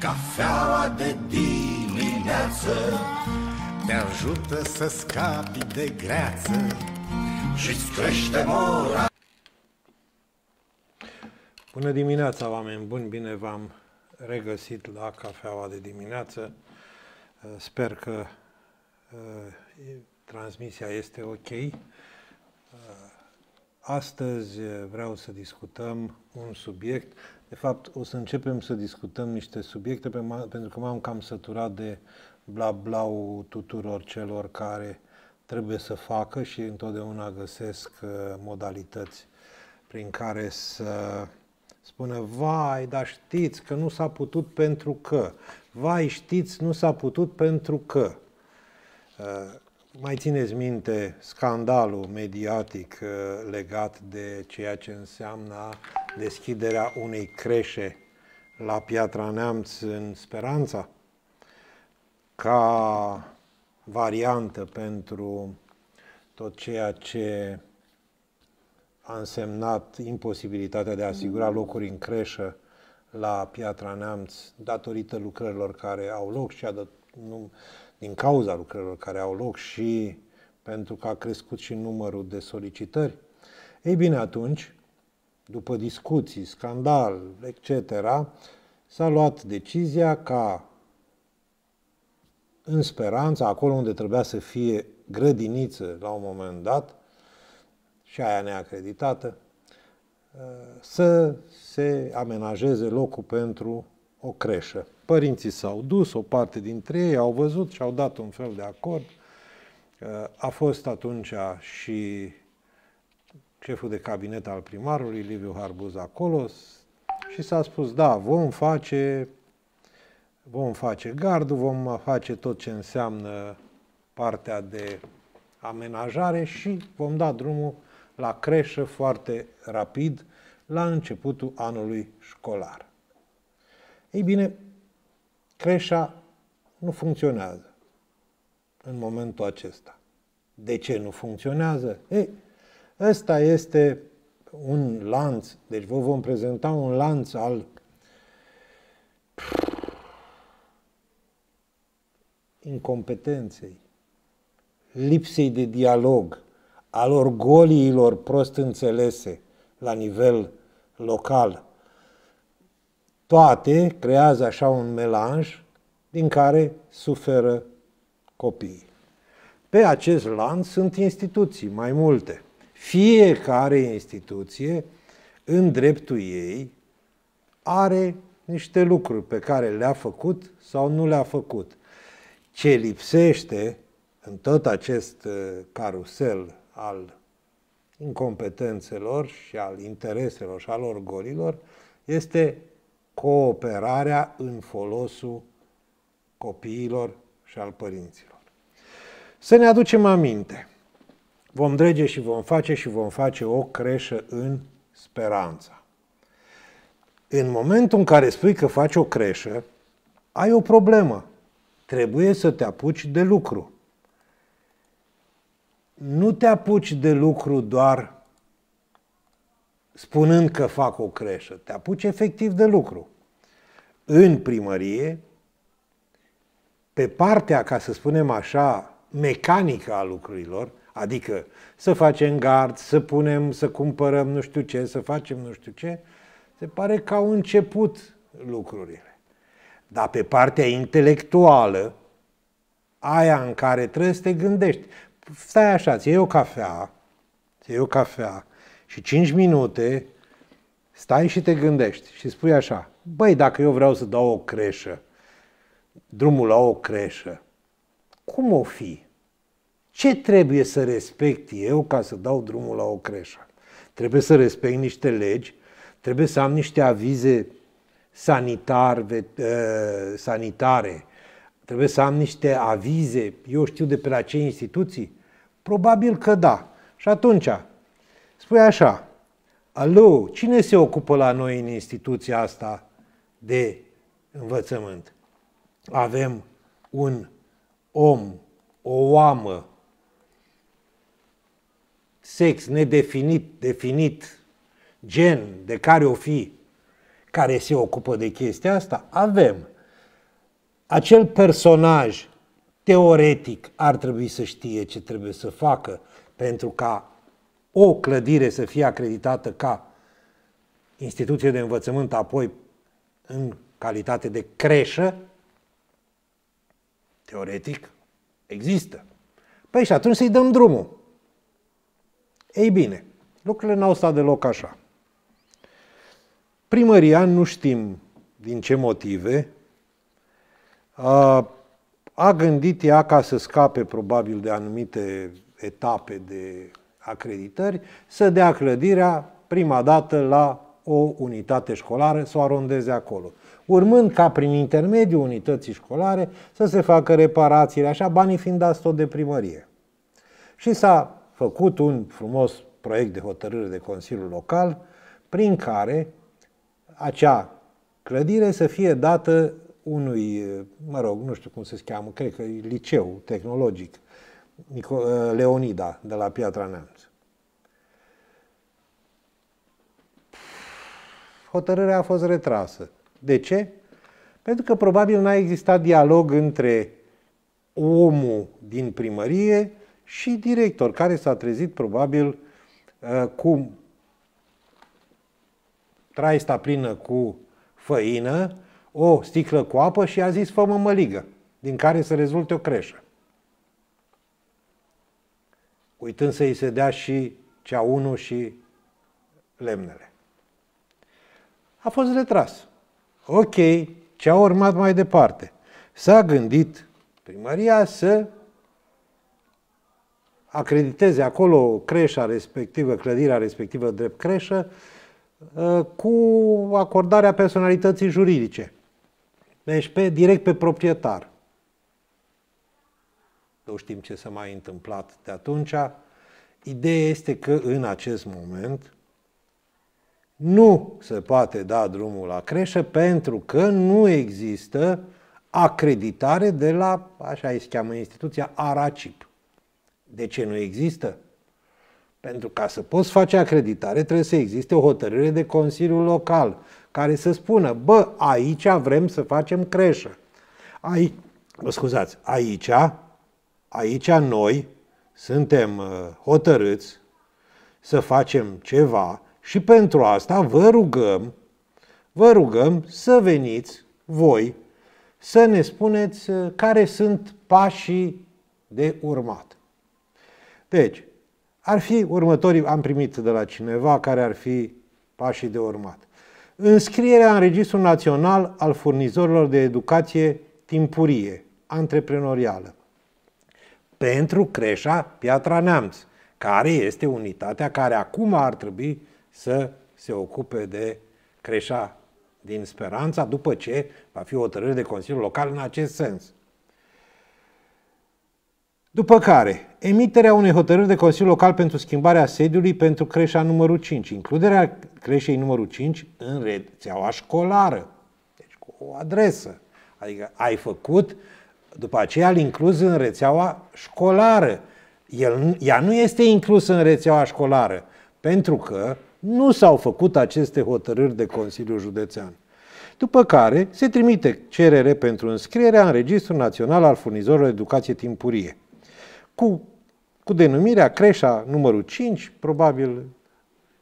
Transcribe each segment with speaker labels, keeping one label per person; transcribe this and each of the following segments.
Speaker 1: Cafeaua de dimineață Te ajută să scapi de greață Și-ți crește mora Bună dimineața, oameni buni! Bine v-am regăsit la cafeaua de dimineață. Eh, sper că eh, transmisia este ok. Eh, astăzi vreau să discutăm un subiect de fapt, o să începem să discutăm niște subiecte pe pentru că m-am cam săturat de bla bla tuturor celor care trebuie să facă și întotdeauna găsesc uh, modalități prin care să spună, vai, dar știți că nu s-a putut pentru că, vai, știți, nu s-a putut pentru că. Uh, mai țineți minte scandalul mediatic uh, legat de ceea ce înseamnă deschiderea unei creșe la Piatra Neamț în Speranța ca variantă pentru tot ceea ce a însemnat imposibilitatea de a asigura mhm. locuri în creșă la Piatra Neamț datorită lucrărilor care au loc și adă, nu, din cauza lucrărilor care au loc și pentru că a crescut și numărul de solicitări. Ei bine, atunci, după discuții, scandal, etc., s-a luat decizia ca în speranța, acolo unde trebuia să fie grădiniță la un moment dat, și aia neacreditată, ă, să se amenajeze locul pentru o creșă. Părinții s-au dus, o parte dintre ei au văzut și au dat un fel de acord. Ă, a fost atunci și șeful de cabinet al primarului, Liviu Harbuz, acolo și s-a spus, da, vom face, vom face gardul, vom face tot ce înseamnă partea de amenajare și vom da drumul la creșă foarte rapid la începutul anului școlar. Ei bine, creșa nu funcționează în momentul acesta. De ce nu funcționează? Ei, Ăsta este un lanț, deci vă vom prezenta un lanț al incompetenței, lipsei de dialog, al orgoliilor prost înțelese la nivel local. Toate creează așa un melanj din care suferă copiii. Pe acest lanț sunt instituții mai multe. Fiecare instituție, în dreptul ei, are niște lucruri pe care le-a făcut sau nu le-a făcut. Ce lipsește în tot acest uh, carusel al incompetențelor și al intereselor și al orgolilor este cooperarea în folosul copiilor și al părinților. Să ne aducem aminte. Vom drege și vom face și vom face o creșă în speranța. În momentul în care spui că faci o creșă, ai o problemă. Trebuie să te apuci de lucru. Nu te apuci de lucru doar spunând că fac o creșă, te apuci efectiv de lucru. În primărie, pe partea, ca să spunem așa, mecanică a lucrurilor, Adică să facem gard, să punem, să cumpărăm nu știu ce, să facem nu știu ce, se pare că au început lucrurile. Dar pe partea intelectuală, aia în care trebuie să te gândești. Stai așa, ți iei o cafea, ți iei o cafea și 5 minute stai și te gândești și spui așa, băi, dacă eu vreau să dau o creșă, drumul la o creșă, cum o fi? Ce trebuie să respect eu ca să dau drumul la o creșă? Trebuie să respect niște legi, trebuie să am niște avize sanitar, ă, sanitare, trebuie să am niște avize, eu știu de pe la ce instituții? Probabil că da. Și atunci, spui așa, Alu, cine se ocupă la noi în instituția asta de învățământ? Avem un om, o oamă sex nedefinit, definit, gen, de care o fi, care se ocupă de chestia asta, avem acel personaj teoretic ar trebui să știe ce trebuie să facă pentru ca o clădire să fie acreditată ca instituție de învățământ, apoi în calitate de creșă, teoretic, există. Păi și atunci să-i dăm drumul. Ei bine, lucrurile n-au stat deloc așa. Primăria, nu știm din ce motive, a, a gândit ea ca să scape probabil de anumite etape de acreditări, să dea clădirea prima dată la o unitate școlară, să o arondeze acolo. Urmând ca prin intermediul unității școlare să se facă reparațiile, așa, banii fiind dați tot de primărie. Și s-a făcut un frumos proiect de hotărâre de Consiliul Local, prin care acea clădire să fie dată unui, mă rog, nu știu cum se cheamă, cred că e liceu tehnologic, uh, Leonida, de la Piatra Neamț. Hotărârea a fost retrasă. De ce? Pentru că probabil n-a existat dialog între omul din primărie și director, care s-a trezit probabil uh, cu traista plină cu făină, o sticlă cu apă și a zis fă măligă, din care să rezulte o creșă. Uitând să-i se dea și cea unu și lemnele. A fost retras. Ok, ce a urmat mai departe? S-a gândit primăria să acrediteze acolo creșa respectivă, clădirea respectivă drept creșă, ă, cu acordarea personalității juridice. Deci pe, direct pe proprietar. Nu știm ce s-a mai întâmplat de atunci. Ideea este că în acest moment nu se poate da drumul la creșă pentru că nu există acreditare de la, așa se cheamă instituția, ARACIP. De ce nu există? Pentru ca să poți face acreditare trebuie să existe o hotărâre de Consiliul Local care să spună, bă, aici vrem să facem creșă. Aici, scuzați, aici, aici noi suntem uh, hotărâți să facem ceva și pentru asta vă rugăm, vă rugăm să veniți voi să ne spuneți uh, care sunt pașii de urmat. Deci, ar fi următorii, am primit de la cineva care ar fi pașii de urmat. Înscrierea în Registrul Național al Furnizorilor de Educație Timpurie, antreprenorială, pentru creșa Piatra Neamț, care este unitatea care acum ar trebui să se ocupe de creșa din Speranța, după ce va fi o de Consiliul Local în acest sens. După care, emiterea unei hotărâri de Consiliu Local pentru schimbarea sediului pentru creșa numărul 5, includerea creșei numărul 5 în rețeaua școlară, deci cu o adresă. Adică ai făcut, după aceea îl inclus în rețeaua școlară. El, ea nu este inclusă în rețeaua școlară, pentru că nu s-au făcut aceste hotărâri de Consiliul Județean. După care se trimite cerere pentru înscrierea în Registrul Național al Furnizorilor Educație Timpurie cu, cu denumirea Creșa numărul 5, probabil,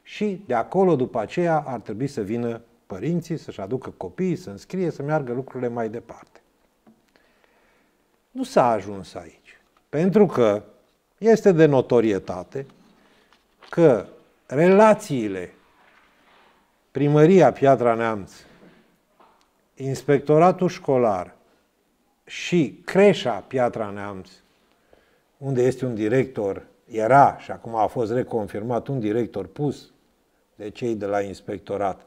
Speaker 1: și de acolo, după aceea, ar trebui să vină părinții, să-și aducă copiii, să înscrie, să meargă lucrurile mai departe. Nu s-a ajuns aici, pentru că este de notorietate că relațiile primăria Piatra Neamț, inspectoratul școlar și creșa Piatra Neamț unde este un director, era și acum a fost reconfirmat un director pus de cei de la inspectorat,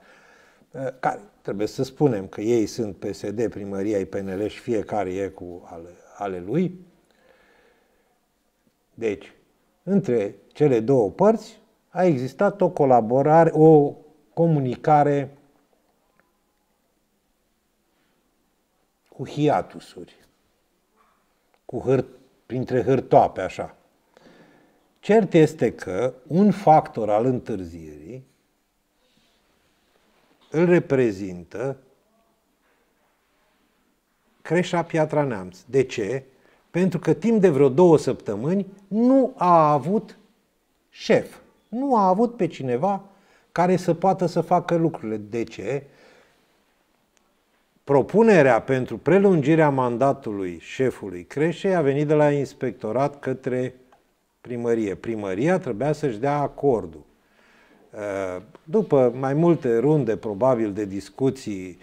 Speaker 1: eh, care trebuie să spunem că ei sunt PSD, primăria e PNL și fiecare e cu ale, ale lui. Deci, între cele două părți a existat o colaborare, o comunicare cu hiatusuri, cu hârt printre hârtoape, așa. Cert este că un factor al întârzierii îl reprezintă Creșa Piatra Neamț. De ce? Pentru că timp de vreo două săptămâni nu a avut șef, nu a avut pe cineva care să poată să facă lucrurile. De ce? Propunerea pentru prelungirea mandatului șefului creșei a venit de la inspectorat către primărie. Primăria trebuia să-și dea acordul. Uh, după mai multe runde, probabil, de discuții,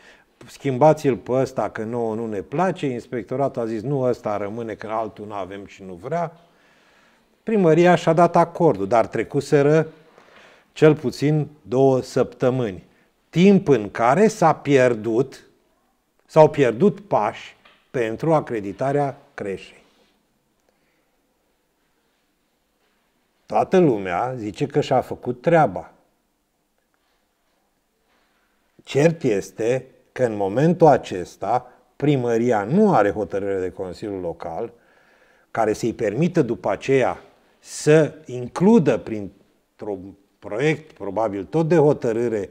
Speaker 1: schimbați-l pe ăsta că nouă nu ne place, inspectoratul a zis nu ăsta rămâne că altul nu avem și nu vrea. Primăria și-a dat acordul, dar trecuseră cel puțin două săptămâni. Timp în care s-a pierdut S-au pierdut pași pentru acreditarea creșei. Toată lumea zice că și-a făcut treaba. Cert este că în momentul acesta primăria nu are hotărâre de Consiliul Local care să-i permită după aceea să includă printr-un proiect, probabil tot de hotărâre,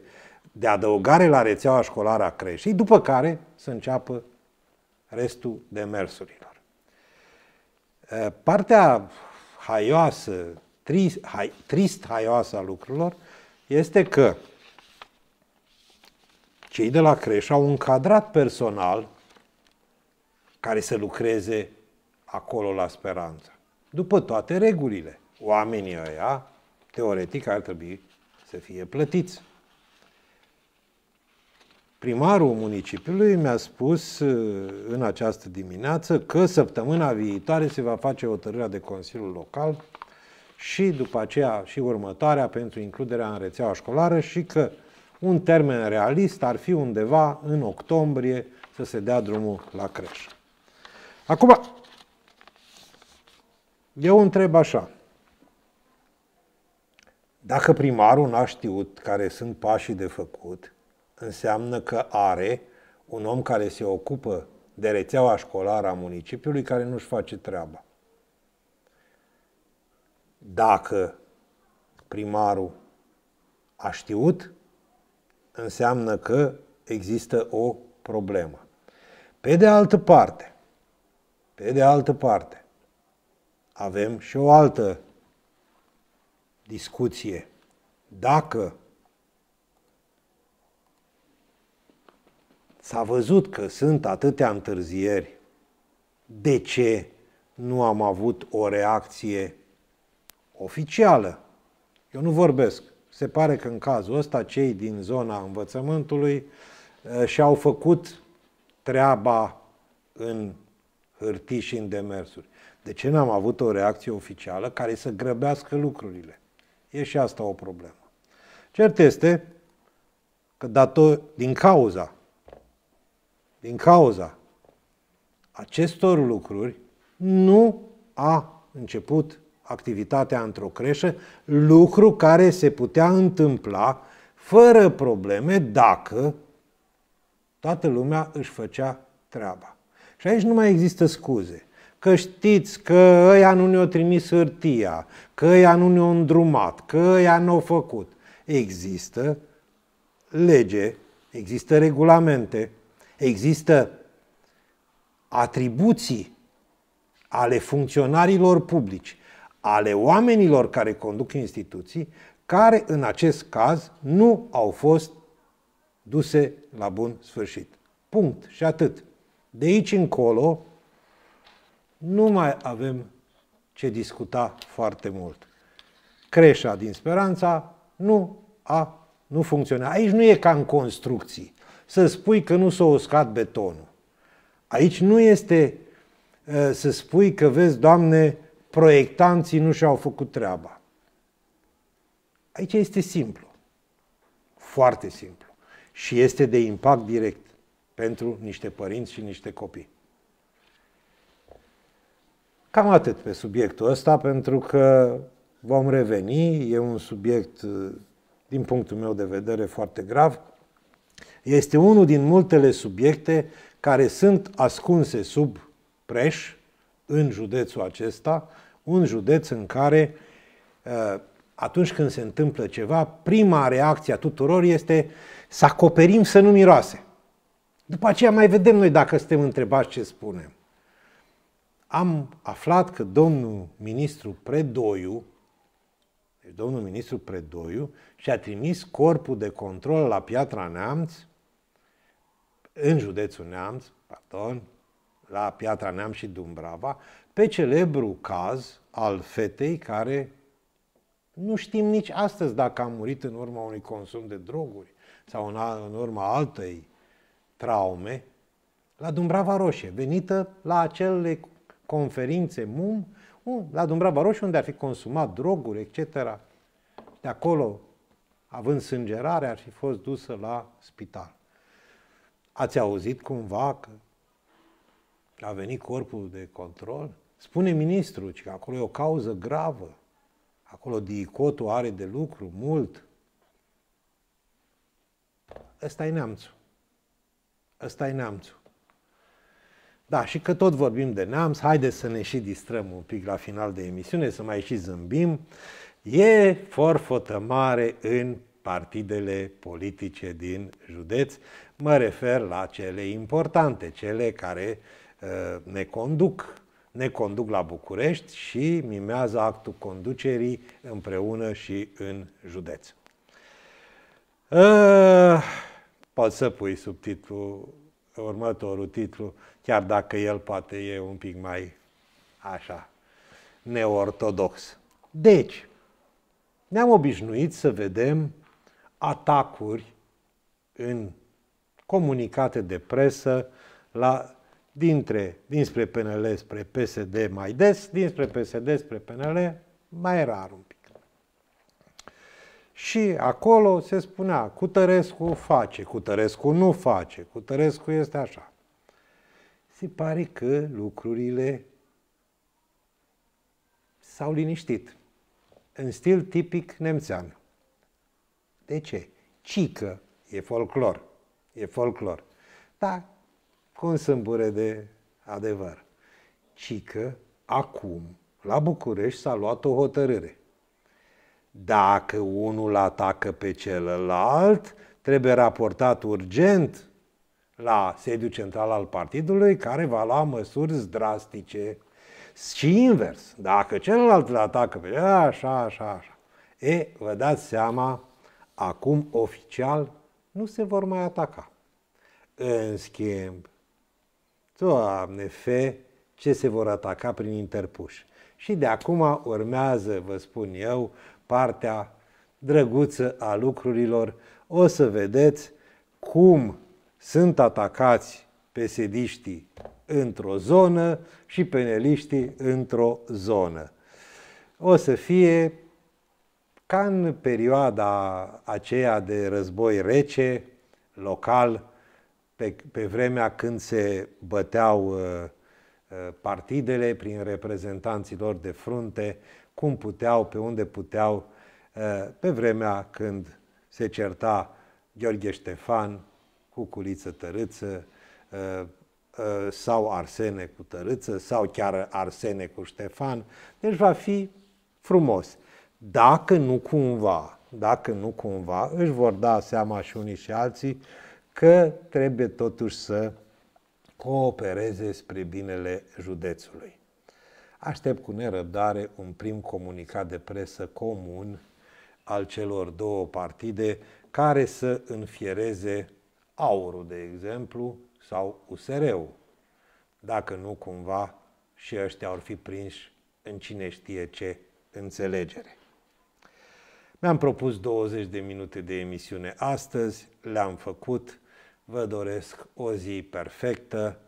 Speaker 1: de adăugare la rețeaua școlară a creșii, după care să înceapă restul demersurilor. Partea haioasă, trist, hai, trist haioasă a lucrurilor este că cei de la creșă au încadrat personal care să lucreze acolo la speranță. După toate regulile, oamenii ăia, teoretic, ar trebui să fie plătiți primarul municipiului mi-a spus uh, în această dimineață că săptămâna viitoare se va face hotărârea de Consiliul Local și după aceea și următoarea pentru includerea în rețeaua școlară și că un termen realist ar fi undeva în octombrie să se dea drumul la creș. Acum, eu întreb așa, dacă primarul n-a știut care sunt pașii de făcut, înseamnă că are un om care se ocupă de rețeaua școlară a municipiului care nu-și face treaba. Dacă primarul a știut, înseamnă că există o problemă. Pe de altă parte, pe de altă parte, avem și o altă discuție. Dacă S-a văzut că sunt atâtea întârzieri. De ce nu am avut o reacție oficială? Eu nu vorbesc. Se pare că în cazul ăsta cei din zona învățământului eh, și-au făcut treaba în hârtii și în demersuri. De ce n-am avut o reacție oficială care să grăbească lucrurile? E și asta o problemă. Cert este că dator, din cauza din cauza acestor lucruri, nu a început activitatea într-o creșă, lucru care se putea întâmpla fără probleme dacă toată lumea își făcea treaba. Și aici nu mai există scuze. Că știți că ăia nu ne-o trimis hârtia, că ăia nu ne-o îndrumat, că ăia nu au făcut. Există lege, există regulamente, Există atribuții ale funcționarilor publici, ale oamenilor care conduc instituții, care în acest caz nu au fost duse la bun sfârșit. Punct și atât. De aici încolo nu mai avem ce discuta foarte mult. Creșa din Speranța nu a nu funcționează. Aici nu e ca în construcții să spui că nu s-a uscat betonul. Aici nu este ă, să spui că, vezi, Doamne, proiectanții nu și-au făcut treaba. Aici este simplu. Foarte simplu. Și este de impact direct pentru niște părinți și niște copii. Cam atât pe subiectul ăsta, pentru că vom reveni. E un subiect, ă, din punctul meu de vedere, foarte grav este unul din multele subiecte care sunt ascunse sub preș în județul acesta, un județ în care uh, atunci când se întâmplă ceva, prima reacție a tuturor este să acoperim să nu miroase. După aceea mai vedem noi dacă suntem întrebați ce spunem. Am aflat că domnul ministru Predoiu, deci domnul ministru Predoiu și-a trimis corpul de control la Piatra Neamț în județul Neamț, pardon, la Piatra Neam și Dumbrava, pe celebru caz al fetei care nu știm nici astăzi dacă a murit în urma unui consum de droguri sau în, urma altei traume, la Dumbrava Roșie, venită la acele conferințe MUM, la Dumbrava Roșie, unde ar fi consumat droguri, etc. De acolo, având sângerare, ar fi fost dusă la spital. Ați auzit cumva că a venit corpul de control? Spune ministrul că acolo e o cauză gravă. Acolo diicotul are de lucru mult. Ăsta e neamțul. Ăsta e neamțul. Da, și că tot vorbim de neamț, haideți să ne și distrăm un pic la final de emisiune, să mai și zâmbim. E forfotă mare în partidele politice din județ. Mă refer la cele importante, cele care uh, ne conduc. Ne conduc la București și mimează actul conducerii împreună și în județ. Pot uh, poți să pui subtitlu, următorul titlu, chiar dacă el poate e un pic mai așa, neortodox. Deci, ne-am obișnuit să vedem atacuri în comunicate de presă la, dintre, dinspre PNL spre PSD mai des, dinspre PSD spre PNL mai rar un pic. Și acolo se spunea, Cutărescu face, Cutărescu nu face, Cutărescu este așa. Se pare că lucrurile s-au liniștit, în stil tipic nemțean. De ce? Cică e folclor. E folclor. Da, cu un sâmbure de adevăr. Cică, acum, la București s-a luat o hotărâre. Dacă unul atacă pe celălalt, trebuie raportat urgent la sediul central al partidului, care va lua măsuri drastice. Și invers, dacă celălalt îl atacă pe așa, așa, așa. E, vă dați seama acum oficial nu se vor mai ataca. În schimb, Doamne fe, ce se vor ataca prin interpuși. Și de acum urmează, vă spun eu, partea drăguță a lucrurilor. O să vedeți cum sunt atacați pesediștii într-o zonă și peneliștii într-o zonă. O să fie ca în perioada aceea de război rece, local, pe, pe vremea când se băteau uh, uh, partidele prin reprezentanții lor de frunte, cum puteau, pe unde puteau, uh, pe vremea când se certa Gheorghe Ștefan cu Culiță Tărâță uh, uh, sau Arsene cu Tărâță sau chiar Arsene cu Ștefan. Deci va fi frumos dacă nu cumva, dacă nu cumva, își vor da seama și unii și alții că trebuie totuși să coopereze spre binele județului. Aștept cu nerăbdare un prim comunicat de presă comun al celor două partide care să înfiereze aurul, de exemplu, sau USR-ul, dacă nu cumva și ăștia ar fi prinși în cine știe ce înțelegere. Mi-am propus 20 de minute de emisiune astăzi, le-am făcut, vă doresc o zi perfectă.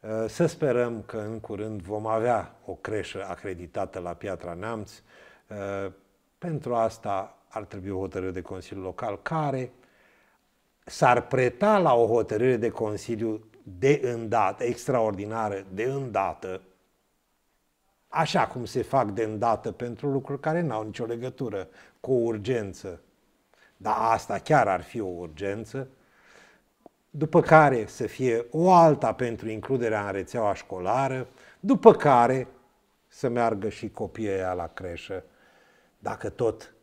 Speaker 1: Uh, să sperăm că în curând vom avea o creșă acreditată la Piatra Neamț. Uh, pentru asta ar trebui o hotărâre de Consiliu Local care s-ar preta la o hotărâre de Consiliu de îndată, extraordinară, de îndată, așa cum se fac de îndată pentru lucruri care n-au nicio legătură cu o urgență. Dar asta chiar ar fi o urgență, după care să fie o alta pentru includerea în rețeaua școlară, după care să meargă și copiii aia la creșă, dacă tot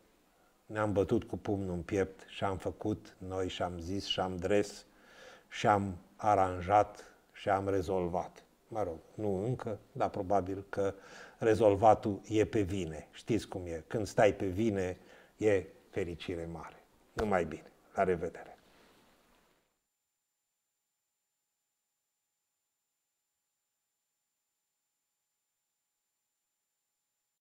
Speaker 1: ne-am bătut cu pumnul în piept și am făcut noi și am zis și am dres și am aranjat și am rezolvat mă rog, nu încă, dar probabil că rezolvatul e pe vine. Știți cum e, când stai pe vine, e fericire mare. Numai bine. La revedere!